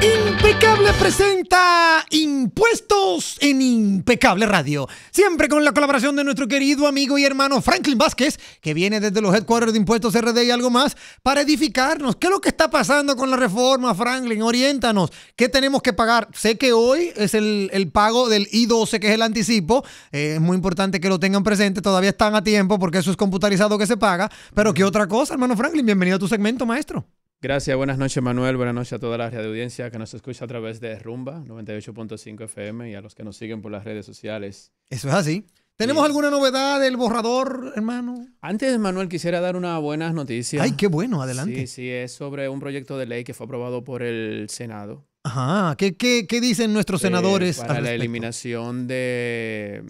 Impecable presenta Impuestos en Impecable Radio. Siempre con la colaboración de nuestro querido amigo y hermano Franklin Vázquez, que viene desde los headquarters de Impuestos RD y algo más, para edificarnos. ¿Qué es lo que está pasando con la reforma, Franklin? Oriéntanos. ¿Qué tenemos que pagar? Sé que hoy es el, pago del I-12, que es el anticipo. Eh, es muy importante que lo tengan presente. Todavía están a tiempo porque eso es computarizado que se paga. Pero ¿qué otra cosa, hermano Franklin? Bienvenido a tu segmento, maestro. Gracias, buenas noches Manuel, buenas noches a toda la de audiencia que nos escucha a través de Rumba 98.5 FM y a los que nos siguen por las redes sociales. Eso es así. ¿Tenemos alguna novedad del borrador, hermano? Antes, Manuel, quisiera dar una buena noticia. Ay, qué bueno, adelante. Sí, sí, es sobre un proyecto de ley que fue aprobado por el Senado. Ajá, ¿qué, dicen nuestros eh, senadores? para la eliminación de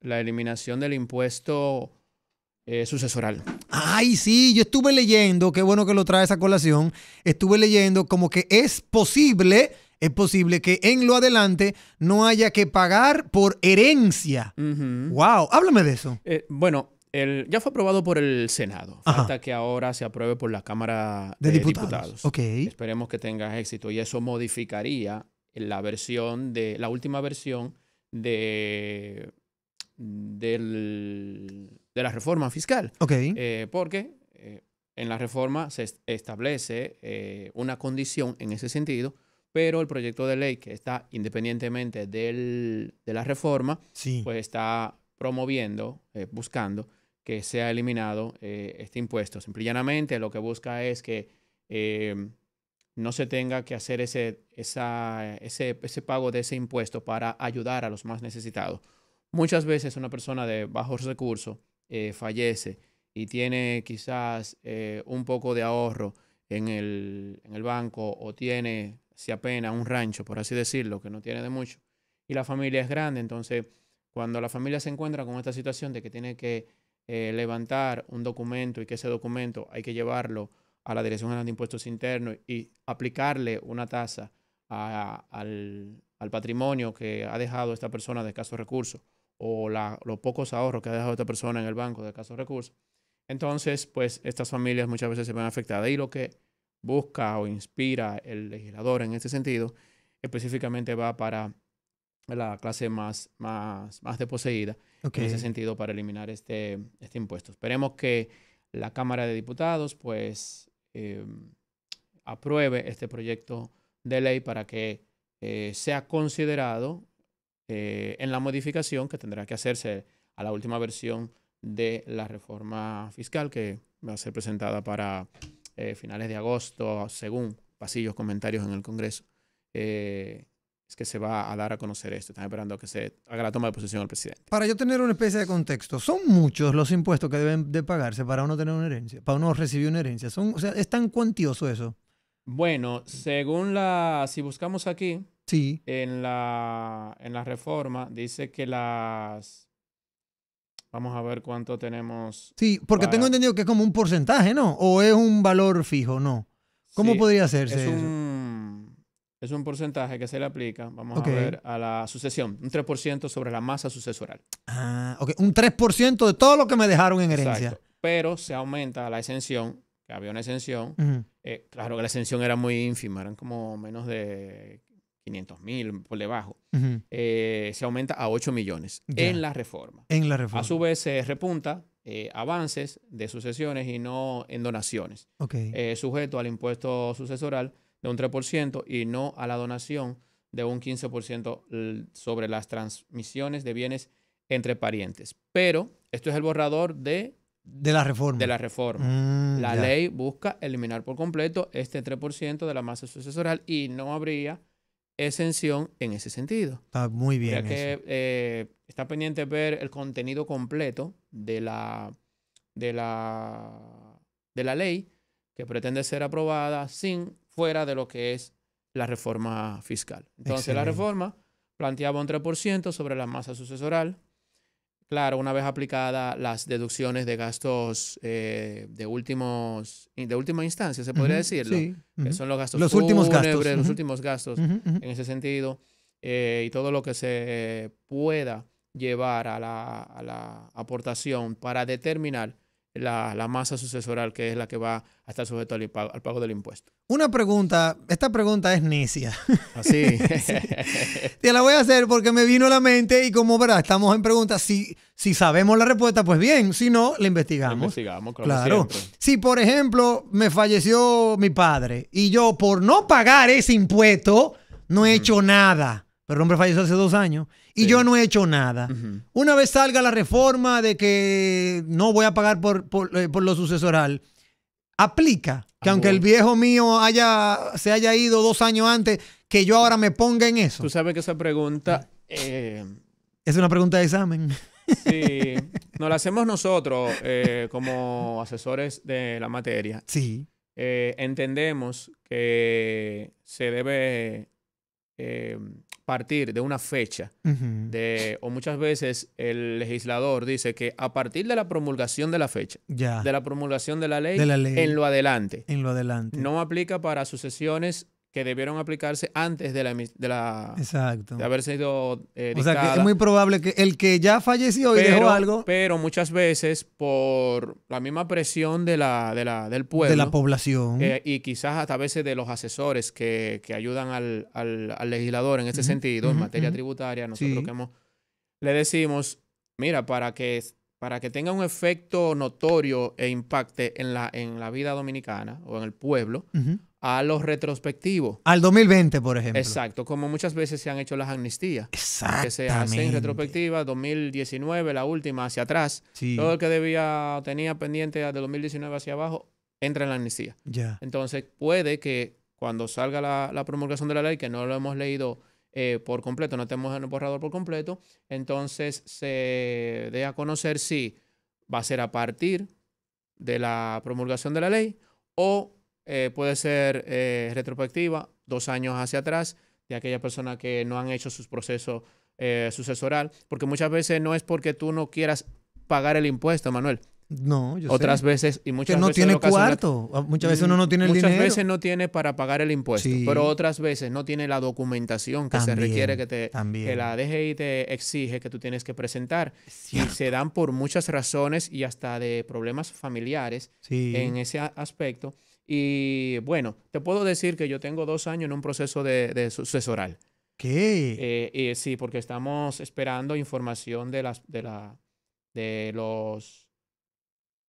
la eliminación del impuesto eh, sucesoral. Ay, sí, yo estuve leyendo, qué bueno que lo trae esa colación, estuve leyendo como que es posible, es posible que en lo adelante no haya que pagar por herencia. Wow, háblame de eso. Eh, bueno, ya fue aprobado por el Senado. Hasta que ahora se apruebe por la Cámara de Diputados. Diputados. Okay. Esperemos que tenga éxito y eso modificaría la versión de la última versión de del de la reforma fiscal. Eh, porque eh, en la reforma se establece eh, una condición en ese sentido, pero el proyecto de ley que está independientemente de la reforma, pues está promoviendo, buscando que sea eliminado este impuesto. Simplemente lo que busca es que no se tenga que hacer ese, esa, ese, ese pago de ese impuesto para ayudar a los más necesitados. Muchas veces una persona de bajos recursos eh, fallece y tiene quizás eh, un poco de ahorro en el, banco o tiene, si apenas, un rancho, por así decirlo, que no tiene de mucho, y la familia es grande, entonces cuando la familia se encuentra con esta situación de que tiene que eh, levantar un documento y que ese documento hay que llevarlo a la Dirección General de Impuestos Internos y aplicarle una tasa al, al patrimonio que ha dejado esta persona de escasos recursos o los pocos ahorros que ha dejado esta persona en el banco de caso recursos, entonces, pues estas familias muchas veces se ven afectadas. Y lo que busca o inspira el legislador en este sentido, específicamente va para la clase más, más, más deposeída en ese sentido para eliminar este, este impuesto. Esperemos que la Cámara de Diputados pues em, apruebe este proyecto de ley para que eh, sea considerado eh, en la modificación que tendrá que hacerse a la última versión de la reforma fiscal que va a ser presentada para eh, finales de agosto, según pasillos, comentarios en el Congreso. Eh, es que se va a dar a conocer esto. Están esperando que se haga la toma de posesión del presidente. Para yo tener una especie de contexto, son muchos los impuestos que deben de pagarse para uno tener una herencia, para uno recibir una herencia. Son, ¿Es tan cuantioso eso? Bueno, según la, si buscamos aquí, Sí. En la, reforma dice que las... Vamos a ver cuánto tenemos. Sí, porque tengo entendido que es como un porcentaje, ¿no? O es un valor fijo, ¿no. ¿Cómo podría hacerse? Es un, eso? es un porcentaje que se le aplica, vamos a ver, a la sucesión. Un 3% sobre la masa sucesoral. Ah, ok. Un 3% de todo lo que me dejaron en herencia. Pero se aumenta la exención, que había una exención. Eh, claro que la exención era muy ínfima, eran como menos de 500 mil, por debajo, eh, se aumenta a 8 millones en la reforma. En la reforma. A su vez se repunta eh, avances de sucesiones y no en donaciones, eh, sujeto al impuesto sucesoral de un 3% y no a la donación de un 15% sobre las transmisiones de bienes entre parientes. Pero esto es el borrador de de la reforma. De la reforma. Mm, la ley busca eliminar por completo este 3% de la masa sucesoral y no habría exención en ese sentido. Está muy bien. Ya que eh, está pendiente ver el contenido completo de la, de la, de la ley que pretende ser aprobada sin fuera de lo que es la reforma fiscal. Entonces la reforma planteaba un 3% sobre la masa sucesoral, Claro, una vez aplicadas las deducciones de gastos eh, de, últimos, de última instancia, se podría decirlo, que son los gastos los últimos gastos, los últimos gastos en ese sentido, eh, y todo lo que se eh, pueda llevar a la aportación para determinar la, masa sucesoral, que es la que va a estar sujeta al, pago del impuesto. Una pregunta, esta pregunta es necia. Así. Ah, Te la voy a hacer porque me vino a la mente y como verdad, estamos en preguntas, si, si sabemos la respuesta, pues bien, si no, la investigamos. investigamos, claro. Si por ejemplo me falleció mi padre y yo por no pagar ese impuesto, no he hecho nada pero el hombre falleció hace dos años y yo no he hecho nada. Una vez salga la reforma de que no voy a pagar por, eh, lo sucesoral, aplica que ah, aunque el viejo mío haya, se haya ido dos años antes, que yo ahora me ponga en eso. Tú sabes que esa pregunta... Ah. Eh, es una pregunta de examen. Sí, nos la hacemos nosotros eh, como asesores de la materia. Sí. entendemos que se debe partir de una fecha, de, o muchas veces el legislador dice que a partir de la promulgación de la fecha, ya. de la promulgación de la, ley, de la ley, en lo adelante. En lo adelante. No aplica para sucesiones que debieron aplicarse antes de la de de haber sido eh, O sea, que es muy probable que el que ya falleció y dejó algo, pero muchas veces por la misma presión de la, de la del pueblo, de la población eh, y quizás hasta a veces de los asesores que, ayudan al, al, legislador en este sentido en materia tributaria, nosotros hemos, le decimos, mira, para que para que tenga un efecto notorio e impacte en la en la vida dominicana o en el pueblo a los retrospectivos. Al 2020, por ejemplo. Exacto, como muchas veces se han hecho las amnistías. Exacto. Que se hacen retrospectiva, 2019, la última, hacia atrás. Todo el que debía, tenía pendiente de 2019 hacia abajo, entra en la amnistía. Ya. Entonces, puede que cuando salga la, promulgación de la ley, que no lo hemos leído eh, por completo, no tenemos el borrador por completo, entonces se dé a conocer si va a ser a partir de la promulgación de la ley o eh, puede ser retroactiva, eh, retrospectiva, dos años hacia atrás, de aquella persona que no han hecho su proceso eh, sucesoral, porque muchas veces no es porque tú no quieras pagar el impuesto, Manuel. No, yo Otras veces y muchas que no tiene cuarto, ah, muchas veces uno no tiene el dinero. Muchas veces no tiene para pagar el impuesto, pero otras veces no tiene la documentación que se requiere que te la DGI te exige que tú tienes que presentar y se dan por muchas razones y hasta de problemas familiares en ese aspecto y bueno, te puedo decir que yo tengo dos años en un proceso de, sucesoral. ¿Qué? Eh, sí, porque estamos esperando información de, las, de, la, de, los,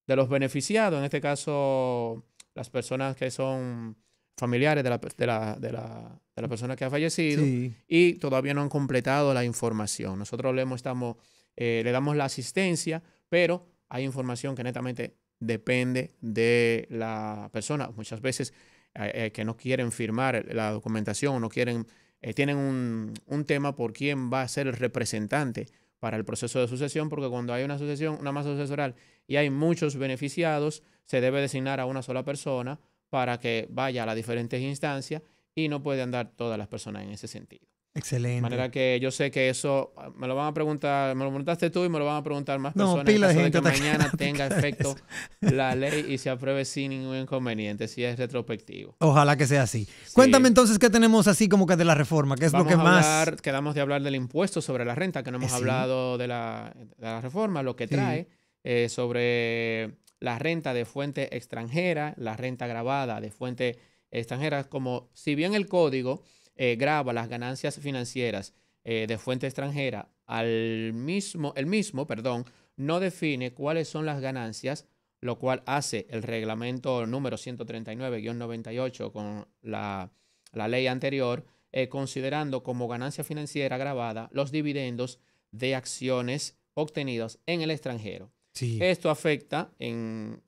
de los beneficiados, en este caso las personas que son familiares de la, persona que ha fallecido y todavía no han completado la información. Nosotros le, estamos, eh, le damos la asistencia, pero hay información que netamente depende de la persona. Muchas veces eh, eh, que no quieren firmar la documentación, no quieren, eh, tienen un, tema por quién va a ser el representante para el proceso de sucesión, porque cuando hay una sucesión, una masa sucesoral y hay muchos beneficiados, se debe designar a una sola persona para que vaya a las diferentes instancias y no pueden andar todas las personas en ese sentido. Excelente. De manera que yo sé que eso ah, me lo van a preguntar, me lo preguntaste tú y me lo van a preguntar más personas no, pila en de que mañana tenga efecto la ley y se apruebe sin ningún inconveniente, si es retrospectivo. Ojalá que sea así. Cuéntame entonces qué tenemos así como que de la reforma, qué es lo que más. quedamos de hablar del impuesto sobre la renta, que no hemos eh, hablado de la, reforma, lo que trae eh, sobre la renta de fuente extranjera, la renta grabada de fuente extranjera, como si bien el código eh, graba las ganancias financieras eh, de fuente extranjera al mismo, el mismo, perdón, no define cuáles son las ganancias, lo cual hace el reglamento número 139-98 con la, la, ley anterior, eh, considerando como ganancia financiera grabada los dividendos de acciones obtenidas en el extranjero. Esto afecta en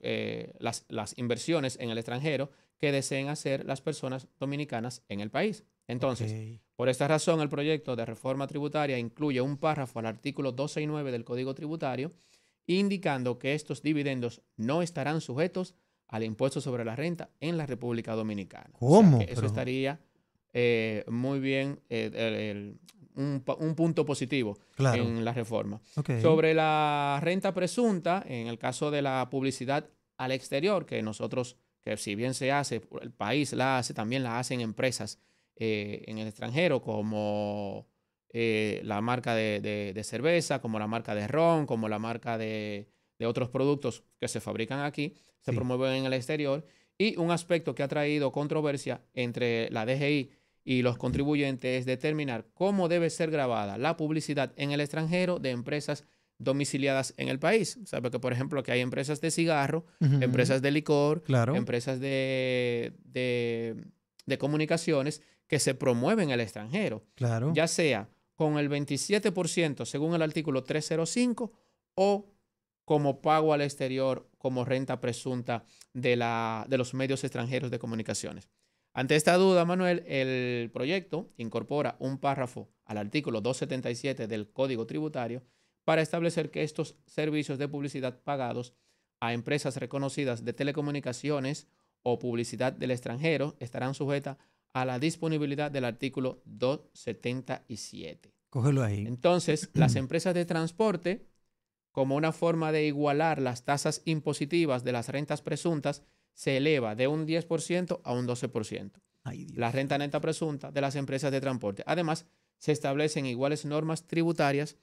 las, las, inversiones en el extranjero que deseen hacer las personas dominicanas en el país. Entonces, por esta razón, el proyecto de reforma tributaria incluye un párrafo al artículo 12 y 9 del Código Tributario, indicando que estos dividendos no estarán sujetos al impuesto sobre la renta en la República Dominicana. ¿Cómo? eso estaría eh, muy bien, eh, un, punto positivo en la reforma. Sobre la renta presunta, en el caso de la publicidad al exterior, que nosotros, que si bien se hace, el país la hace, también la hacen empresas eh, en el extranjero, como eh, la marca de, de, cerveza, como la marca de ron, como la marca de, de otros productos que se fabrican aquí, se promueven en el exterior. Y un aspecto que ha traído controversia entre la DGI y los contribuyentes es determinar cómo debe ser grabada la publicidad en el extranjero de empresas domiciliadas en el país. Sabe que, por ejemplo, que hay empresas de cigarro, empresas de licor, empresas de, de comunicaciones que se promueven en el extranjero. Ya sea con el 27% según el artículo 305 o como pago al exterior como renta presunta de, la, de los medios extranjeros de comunicaciones. Ante esta duda, Manuel, el proyecto incorpora un párrafo al artículo 277 del Código Tributario para establecer que estos servicios de publicidad pagados a empresas reconocidas de telecomunicaciones o publicidad del extranjero estarán sujetas a la disponibilidad del artículo 277. Cógelo ahí. Entonces, las empresas de transporte, como una forma de igualar las tasas impositivas de las rentas presuntas, se eleva de un 10% a un 12%. la renta neta presunta de las empresas de transporte. Además, se establecen iguales normas tributarias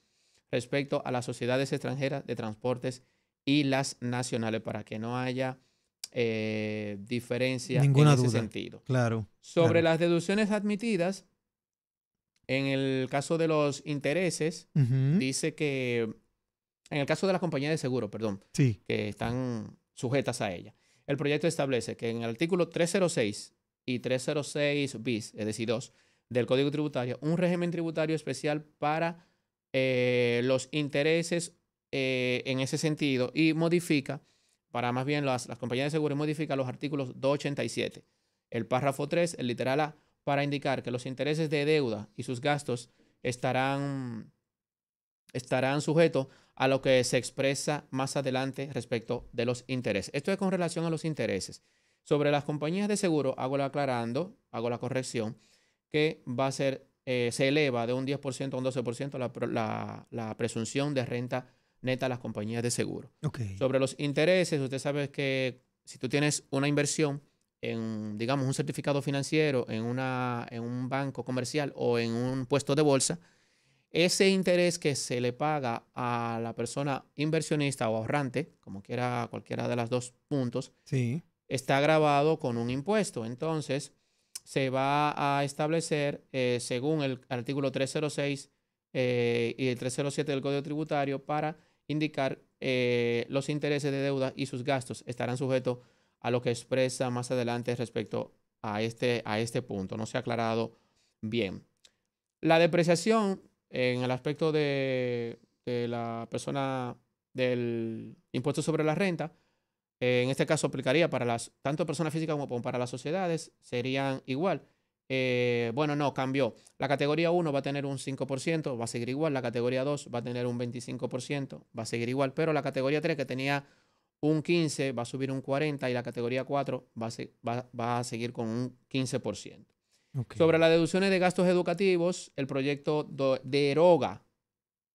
respecto a las sociedades extranjeras de transportes y las nacionales para que no haya eh, diferencia en ese sentido. Claro. Sobre las deducciones admitidas, en el caso de los intereses, dice que, en el caso de las compañías de seguro, perdón, que están sujetas a ella, el proyecto establece que en el artículo 306 y 306 bis, es decir, 2 del Código Tributario, un régimen tributario especial para eh, los intereses eh, en ese sentido y modifica para más bien las, compañías de seguros modifica los artículos 287, el párrafo 3, el literal A, para indicar que los intereses de deuda y sus gastos estarán, estarán sujetos a lo que se expresa más adelante respecto de los intereses. Esto es con relación a los intereses. Sobre las compañías de seguro, hago la aclarando, hago la corrección, que va a ser, eh, se eleva de un 10% a un 12% la presunción de renta neta a las compañías de seguro. Sobre los intereses, usted sabe que si tú tienes una inversión en, digamos, un certificado financiero, en, una, en un banco comercial o en un puesto de bolsa, ese interés que se le paga a la persona inversionista o ahorrante, como quiera cualquiera de los dos puntos, está grabado con un impuesto. Entonces, se va a establecer, eh, según el artículo 306 eh, y el 307 del Código Tributario, para indicar eh, los intereses de deuda y sus gastos estarán sujetos a lo que expresa más adelante respecto a este, a este punto. No se ha aclarado bien. La depreciación en el aspecto de, la persona del impuesto sobre la renta, eh, en este caso aplicaría para las, tanto personas físicas como para las sociedades, serían igual. Eh, bueno, no, cambió. La categoría 1 va a tener un 5%, va a seguir igual. La categoría 2 va a tener un 25%, va a seguir igual. Pero la categoría 3, que tenía un 15, va a subir un 40 y la categoría 4 va a, seguir con un 15%. Sobre las deducciones de gastos educativos, el proyecto deroga,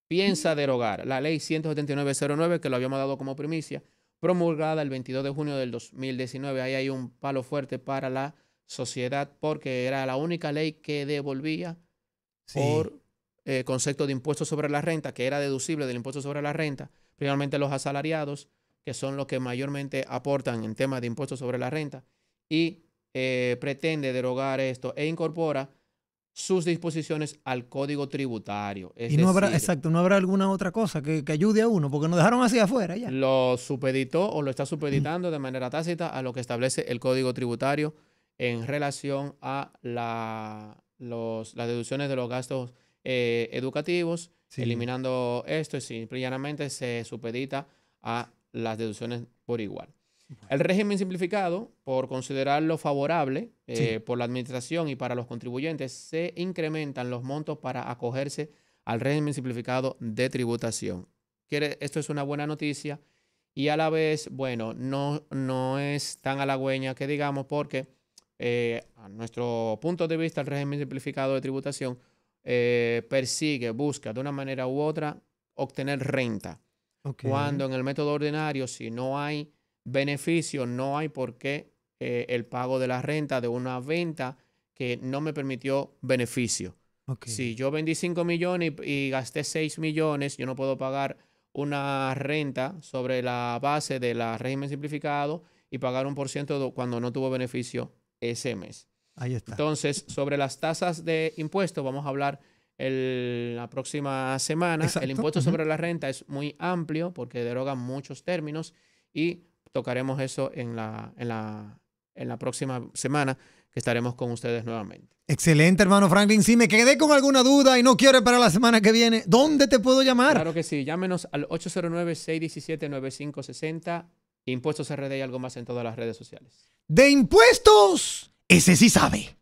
piensa derogar la ley 17909, que lo habíamos dado como primicia, promulgada el 22 de junio del 2019. Ahí hay un palo fuerte para la sociedad porque era la única ley que devolvía por eh, concepto de impuesto sobre la renta, que era deducible del impuesto sobre la renta, principalmente los asalariados, que son los que mayormente aportan en temas de impuestos sobre la renta, y eh, pretende derogar esto e incorpora sus disposiciones al código tributario. y no habrá, exacto, no habrá alguna otra cosa que, que, ayude a uno, porque nos dejaron así afuera ya. Lo supeditó o lo está supeditando de manera tácita a lo que establece el código tributario en relación a la, los, las deducciones de los gastos eh, educativos. Eliminando esto, y simple y llanamente se supedita a las deducciones por igual. El régimen simplificado, por considerarlo favorable eh, por la administración y para los contribuyentes, se incrementan los montos para acogerse al régimen simplificado de tributación. Esto es una buena noticia y a la vez, bueno, no, no es tan halagüeña que digamos porque eh, a nuestro punto de vista, el régimen simplificado de tributación eh, persigue, busca de una manera u otra obtener renta. Cuando en el método ordinario, si no hay beneficio, no hay por qué eh, el pago de la renta de una venta que no me permitió beneficio. Si yo vendí 5 millones y, y, gasté 6 millones, yo no puedo pagar una renta sobre la base del régimen simplificado y pagar un por ciento cuando no tuvo beneficio ese mes. Ahí está. Entonces, sobre las tasas de impuestos, vamos a hablar el, la próxima semana. El impuesto sobre la renta es muy amplio porque deroga muchos términos y tocaremos eso en la, en la, en la próxima semana que estaremos con ustedes nuevamente. Excelente, hermano Franklin. Si me quedé con alguna duda y no quiero esperar la semana que viene, ¿dónde te puedo llamar? Claro que sí, llámenos al 809-617-9560 Impuestos RD y algo más en todas las redes sociales. De impuestos, ese sí sabe.